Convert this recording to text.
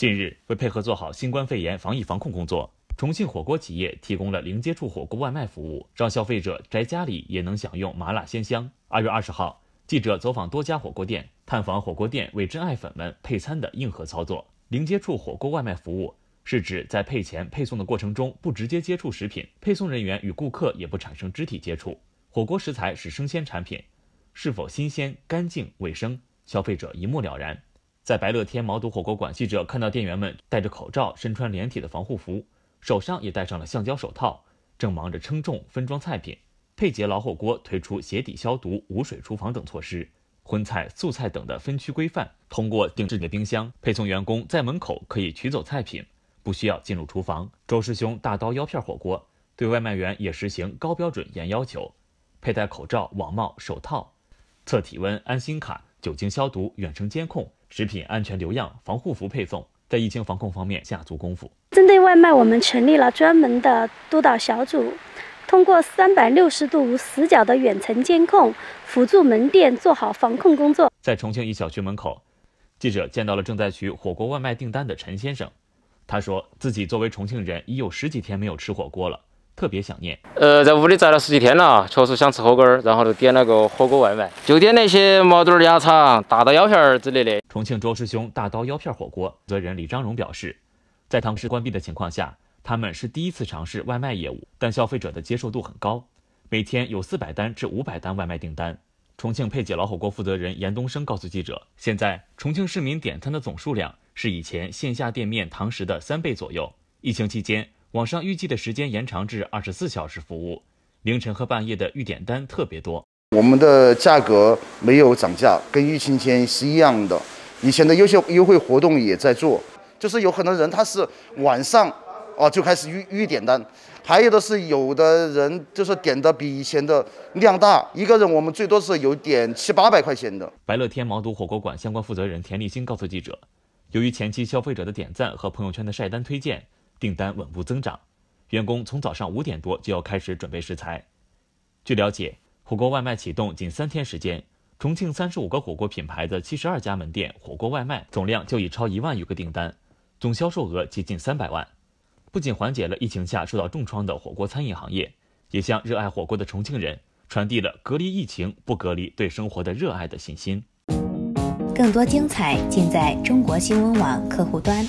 近日，为配合做好新冠肺炎防疫防控工作，重庆火锅企业提供了零接触火锅外卖服务，让消费者宅家里也能享用麻辣鲜香。二月二十号，记者走访多家火锅店，探访火锅店为真爱粉们配餐的硬核操作。零接触火锅外卖服务是指在配前配送的过程中不直接接触食品，配送人员与顾客也不产生肢体接触。火锅食材是生鲜产品，是否新鲜、干净、卫生，消费者一目了然。在白乐天毛肚火锅馆，记者看到店员们戴着口罩，身穿连体的防护服，手上也戴上了橡胶手套，正忙着称重分装菜品。配杰老火锅推出鞋底消毒、无水厨房等措施，荤菜、素菜等的分区规范，通过定制的冰箱配送，员工在门口可以取走菜品，不需要进入厨房。周师兄大刀腰片火锅对外卖员也实行高标准严要求，佩戴口罩、网帽、手套，测体温、安心卡、酒精消毒、远程监控。食品安全留样、防护服配送，在疫情防控方面下足功夫。针对外卖，我们成立了专门的督导小组，通过三百六十度无死角的远程监控，辅助门店做好防控工作。在重庆一小区门口，记者见到了正在取火锅外卖订单的陈先生。他说，自己作为重庆人，已有十几天没有吃火锅了。特别想念，呃，在屋里宅了十几天了，确实想吃火锅，然后就点了个火锅外卖，就点那些毛肚、鸭肠、大刀腰片儿之类的。重庆周师兄大刀腰片火锅负责人李张荣表示，在堂食关闭的情况下，他们是第一次尝试外卖业务，但消费者的接受度很高，每天有四百单至五百单外卖订单。重庆佩姐老火锅负责人严东升告诉记者，现在重庆市民点餐的总数量是以前线下店面堂食的三倍左右。疫情期间。网上预计的时间延长至二十四小时服务，凌晨和半夜的预点单特别多。我们的价格没有涨价，跟疫情前是一样的。以前的优秀优惠活动也在做，就是有很多人他是晚上哦就开始预预点单，还有的是有的人就是点的比以前的量大。一个人我们最多是有点七八百块钱的。白乐天毛肚火锅馆相关负责人田立新告诉记者，由于前期消费者的点赞和朋友圈的晒单推荐。订单稳步增长，员工从早上五点多就要开始准备食材。据了解，火锅外卖启动仅三天时间，重庆三十五个火锅品牌的七十二家门店火锅外卖总量就已超一万余个订单，总销售额接近三百万。不仅缓解了疫情下受到重创的火锅餐饮行业，也向热爱火锅的重庆人传递了隔离疫情不隔离对生活的热爱的信心。更多精彩尽在中国新闻网客户端。